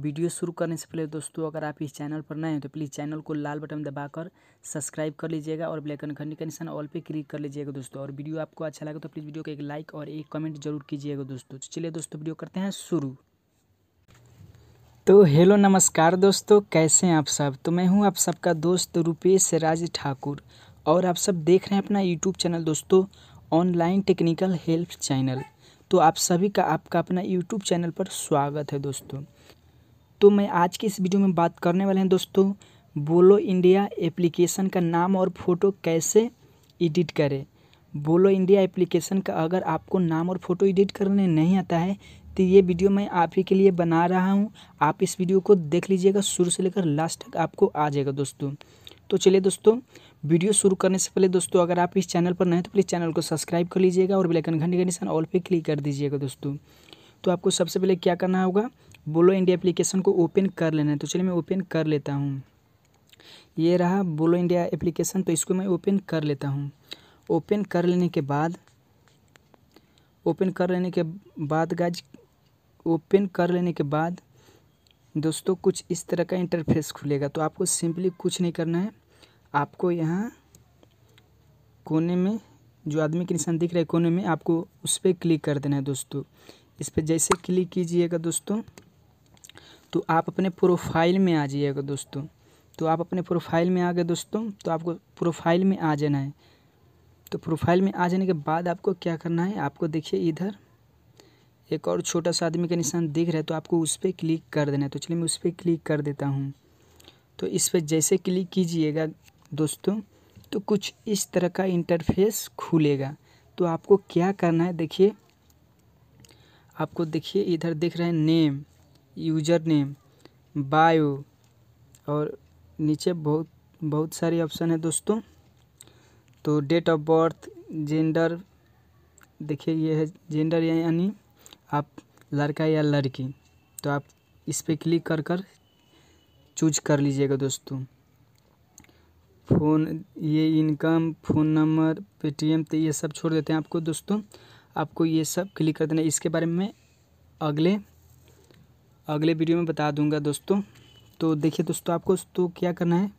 video शुरू करने से पहले दोस्तों अगर आप इस चैनल पर नए हैं तो प्लीज़ चैनल को लाल बटन दबाकर सब्सक्राइब कर लीजिएगा और ब्लैक एंड घंटी का निशान ऑल पे क्लिक कर लीजिएगा दोस्तों और वीडियो आपको अच्छा लगे तो प्लीज़ वीडियो को एक लाइक और एक कमेंट जरूर कीजिएगा दोस्तों तो चलिए दोस्तों वीडियो करते हैं शुरू तो हेलो नमस्कार दोस्तों कैसे हैं आप सब तो मैं हूँ आप सबका दोस्त रुपेश राज ठाकुर और आप सब देख रहे हैं अपना यूट्यूब चैनल दोस्तों ऑनलाइन टेक्निकल हेल्प चैनल तो आप सभी का आपका अपना यूट्यूब चैनल पर स्वागत है दोस्तों तो मैं आज के इस वीडियो में बात करने वाले हैं दोस्तों बोलो इंडिया एप्लीकेशन का नाम और फ़ोटो कैसे एडिट करें बोलो इंडिया एप्लीकेशन का अगर आपको नाम और फ़ोटो एडिट करने नहीं आता है तो ये वीडियो मैं आप ही के लिए बना रहा हूँ आप इस वीडियो को देख लीजिएगा शुरू से लेकर लास्ट तक आपको आ जाएगा दोस्तों तो चलिए दोस्तों वीडियो शुरू करने से पहले दोस्तों अगर आप इस चैनल पर नए हैं तो प्लीज़ चैनल को सब्सक्राइब कर लीजिएगा और बेलाइकन घंटी का निशान ऑल पर क्लिक कर दीजिएगा दोस्तों तो आपको सबसे पहले क्या करना होगा बोलो इंडिया एप्लीकेशन को ओपन कर लेना है तो चलिए मैं ओपन कर लेता हूँ ये रहा बोलो इंडिया एप्लीकेशन तो इसको मैं ओपन कर लेता हूँ ओपन कर लेने के बाद ओपन कर लेने के बाद गाज ओपन कर लेने के बाद दोस्तों कुछ इस तरह का इंटरफेस खुलेगा तो आपको सिंपली कुछ नहीं करना है आपको यहाँ कोने में जो आदमी के निशान दिख रहा है कोने में आपको उस पर क्लिक कर देना है दोस्तों इस पर जैसे क्लिक कीजिएगा दोस्तों तो आप अपने प्रोफाइल में आ जाइएगा दोस्तों तो आप अपने प्रोफाइल में आ गए दोस्तों तो आपको प्रोफाइल में आ जाना है तो प्रोफाइल में आ जाने के बाद आपको क्या करना है आपको देखिए इधर एक और छोटा सा आदमी का निशान दिख रहा है तो आपको उस पर क्लिक कर देना है तो चलिए मैं उस पर क्लिक कर देता हूँ तो इस पर जैसे क्लिक कीजिएगा दोस्तों तो कुछ इस तरह का इंटरफेस खुलेगा तो आपको क्या करना है देखिए आपको देखिए इधर दिख रहा है नेम यूजर नेम बायो और नीचे बहुत बहुत सारी ऑप्शन है दोस्तों तो डेट ऑफ बर्थ जेंडर देखिए ये है जेंडर यानी आप लड़का या लड़की तो आप इस पर क्लिक कर कर चूज कर लीजिएगा दोस्तों फ़ोन ये इनकम फ़ोन नंबर पेटीएम तो ये सब छोड़ देते हैं आपको दोस्तों आपको ये सब क्लिक कर देना इसके बारे में अगले अगले वीडियो में बता दूंगा दोस्तों तो देखिए दोस्तों आपको तो क्या करना है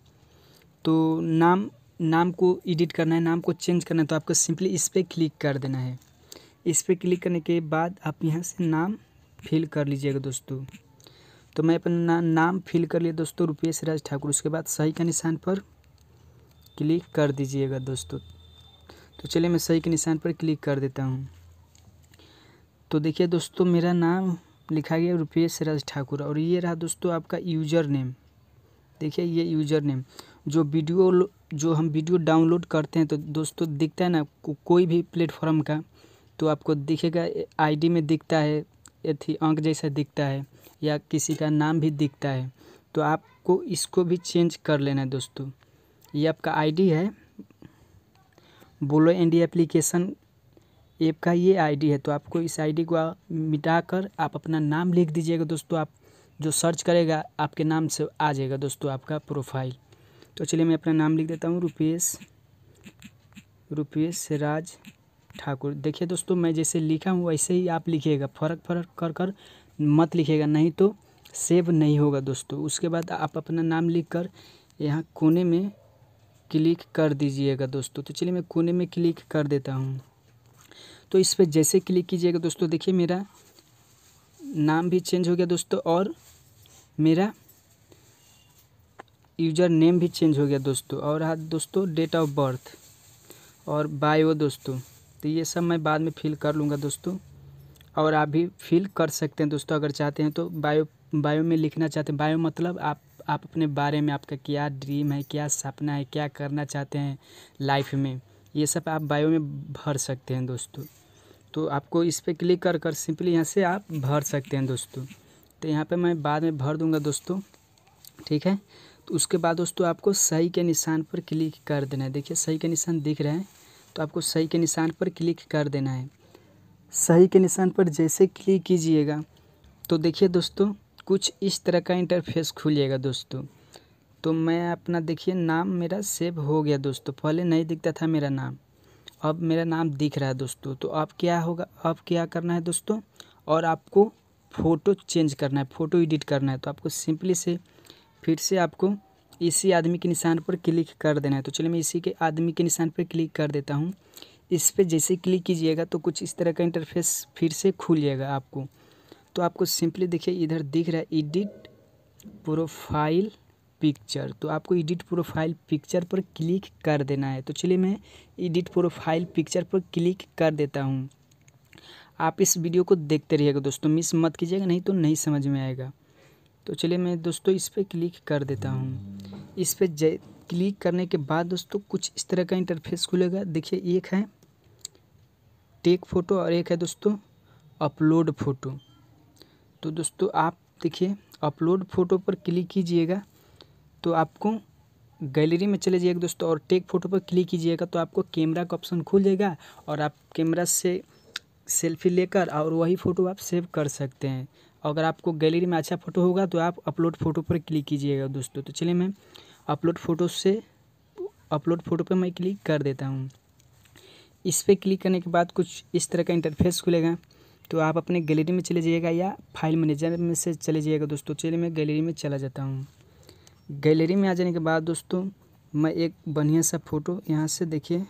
तो नाम नाम को एडिट करना है नाम को चेंज करना है तो आपको सिंपली इस पर क्लिक कर देना है इस पर क्लिक करने के बाद आप यहाँ से नाम फिल कर लीजिएगा दोस्तों तो मैं अपना ना, नाम फिल कर लिया दोस्तों रुपेश राज ठाकुर उसके बाद सही के निशान पर क्लिक कर दीजिएगा दोस्तों तो चलिए मैं सही के निशान पर क्लिक कर देता हूँ तो देखिए दोस्तों मेरा नाम लिखा गया रुपेश राज ठाकुर और ये रहा दोस्तों आपका यूजर नेम देखिए ये यूजर नेम जो वीडियो जो हम वीडियो डाउनलोड करते हैं तो दोस्तों दिखता है ना को, कोई भी प्लेटफॉर्म का तो आपको दिखेगा आईडी में दिखता है यथी अंक जैसा दिखता है या किसी का नाम भी दिखता है तो आपको इसको भी चेंज कर लेना है दोस्तों ये आपका आईडी है बोलो इंडिया एप्लीकेशन ऐप का ये आईडी है तो आपको इस आईडी को मिटाकर आप अपना नाम लिख दीजिएगा दोस्तों आप जो सर्च करेगा आपके नाम से आ जाएगा दोस्तों आपका प्रोफाइल तो चलिए मैं अपना नाम लिख देता हूँ रुपेश रुपेश राज ठाकुर देखिए दोस्तों मैं जैसे लिखा हूँ वैसे ही आप लिखिएगा फर्क फर्क कर कर मत लिखिएगा नहीं तो सेव नहीं होगा दोस्तों उसके बाद आप अपना नाम लिख कर यहाँ कोने में क्लिक कर दीजिएगा दोस्तों तो चलिए मैं कोने में क्लिक कर देता हूँ तो इस पर जैसे क्लिक कीजिएगा दोस्तों देखिए मेरा नाम भी चेंज हो गया दोस्तों और मेरा यूजर नेम भी चेंज हो गया दोस्तों और हाँ दोस्तों डेट ऑफ बर्थ और बायो दोस्तों तो ये सब मैं बाद में फिल कर लूँगा दोस्तों और आप भी फिल कर सकते हैं दोस्तों अगर चाहते हैं तो बायो बायो में लिखना चाहते हैं बायो मतलब आप आप अपने बारे में आपका क्या ड्रीम है क्या सपना है क्या करना चाहते हैं लाइफ में ये सब आप बायो में भर सकते हैं दोस्तों तो आपको इस पर क्लिक कर कर सिंपली यहाँ से आप भर सकते हैं दोस्तों तो यहाँ पे मैं बाद में भर दूँगा दोस्तों ठीक है तो उसके बाद दोस्तों आपको सही के निशान पर क्लिक कर देना है देखिए सही के निशान दिख रहे हैं तो आपको सही के निशान पर क्लिक कर देना है सही के निशान पर जैसे क्लिक कीजिएगा तो देखिए दोस्तों कुछ इस तरह का इंटरफेस खुलिएगा दोस्तों तो मैं अपना देखिए नाम मेरा सेव हो गया दोस्तों पहले नहीं दिखता था मेरा नाम अब मेरा नाम दिख रहा है दोस्तों तो अब क्या होगा अब क्या करना है दोस्तों और आपको फ़ोटो चेंज करना है फ़ोटो एडिट करना है तो आपको सिंपली से फिर से आपको इसी आदमी के निशान पर क्लिक कर देना है तो चलिए मैं इसी के आदमी के निशान पर क्लिक कर देता हूँ इस पर जैसे क्लिक कीजिएगा तो कुछ इस तरह का इंटरफेस फिर से खुलिएगा आपको तो आपको सिंपली देखिए इधर दिख रहा है एडिट प्रोफाइल पिक्चर तो आपको एडिट प्रोफाइल पिक्चर पर क्लिक कर देना है तो चलिए मैं एडिट प्रोफाइल पिक्चर पर क्लिक कर देता हूँ आप इस वीडियो को देखते रहिएगा दोस्तों मिस मत कीजिएगा नहीं तो नहीं समझ में आएगा तो चलिए मैं दोस्तों इस पर क्लिक कर देता हूँ इस पर जय क्लिक करने के बाद दोस्तों कुछ इस तरह का इंटरफेस खुलेगा देखिए एक है टेक फ़ोटो और एक है दोस्तों अपलोड फ़ोटो तो दोस्तों आप देखिए अपलोड फ़ोटो पर क्लिक कीजिएगा तो आपको गैलरी में चले जाइएगा दोस्तों और टेक फोटो पर क्लिक कीजिएगा तो आपको कैमरा का ऑप्शन खुल जाएगा और आप कैमरा से सेल्फी लेकर और वही फ़ोटो आप सेव कर सकते हैं अगर आपको गैलरी में अच्छा फ़ोटो होगा तो आप अपलोड फ़ोटो पर क्लिक कीजिएगा दोस्तों तो चलिए मैं अपलोड फ़ोटो से अपलोड फ़ोटो पर मैं क्लिक कर देता हूँ इस पर क्लिक करने के बाद कुछ इस तरह का इंटरफेस खुलेगा तो आप अपने गैलरी में चले जाइएगा या फाइल मैनेजर में से चले जाइएगा दोस्तों चलिए मैं गैलरी में चला जाता हूँ गैलरी में आ जाने के बाद दोस्तों मैं एक बढ़िया सा फ़ोटो यहाँ से देखिए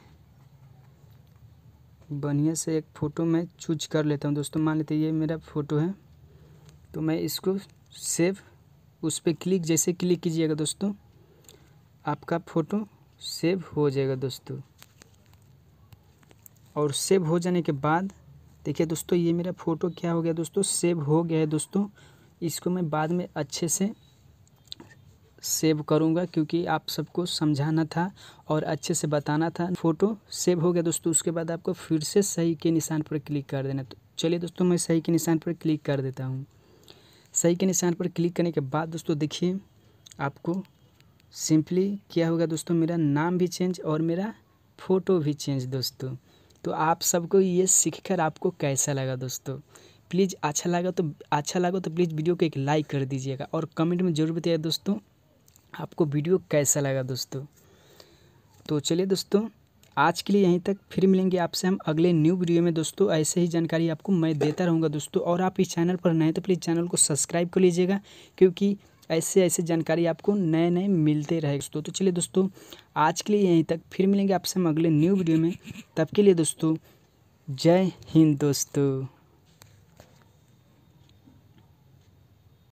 बढ़िया से एक फ़ोटो मैं चूज कर लेता हूँ दोस्तों मान लेते ये मेरा फ़ोटो है तो मैं इसको सेव उस पर क्लिक जैसे क्लिक कीजिएगा दोस्तों आपका फ़ोटो सेव हो जाएगा दोस्तों और सेव हो जाने के बाद देखिए दोस्तों ये मेरा फ़ोटो क्या हो गया दोस्तों सेव हो गया है दोस्तों इसको मैं बाद में अच्छे से सेव करूँगा क्योंकि आप सबको समझाना था और अच्छे से बताना था फ़ोटो सेव हो गया दोस्तों उसके बाद आपको फिर से सही के निशान पर क्लिक कर देना तो चलिए दोस्तों मैं सही के निशान पर क्लिक कर देता हूँ सही के निशान पर क्लिक करने के बाद दोस्तों देखिए आपको सिंपली क्या होगा दोस्तों मेरा नाम भी चेंज और मेरा फ़ोटो भी चेंज दोस्तों तो आप सबको ये सीखकर आपको कैसा लगा दोस्तों प्लीज़ अच्छा लगा तो अच्छा लगा तो प्लीज़ वीडियो को एक लाइक कर दीजिएगा और कमेंट में ज़रूर बताइए दोस्तों आपको वीडियो कैसा लगा दोस्तों तो चलिए दोस्तों आज के लिए यहीं तक फिर मिलेंगे आपसे हम अगले न्यू वीडियो में दोस्तों ऐसे ही जानकारी आपको मैं देता रहूँगा दोस्तों और आप इस चैनल पर नए तो प्लीज़ चैनल को सब्सक्राइब कर लीजिएगा क्योंकि ऐसे ऐसे जानकारी आपको नए नए मिलते रहे दोस्तों तो चलिए दोस्तों आज के लिए यहीं तक फिर मिलेंगे आपसे हम अगले न्यू वीडियो में तब के लिए दोस्तों जय हिंद दोस्तों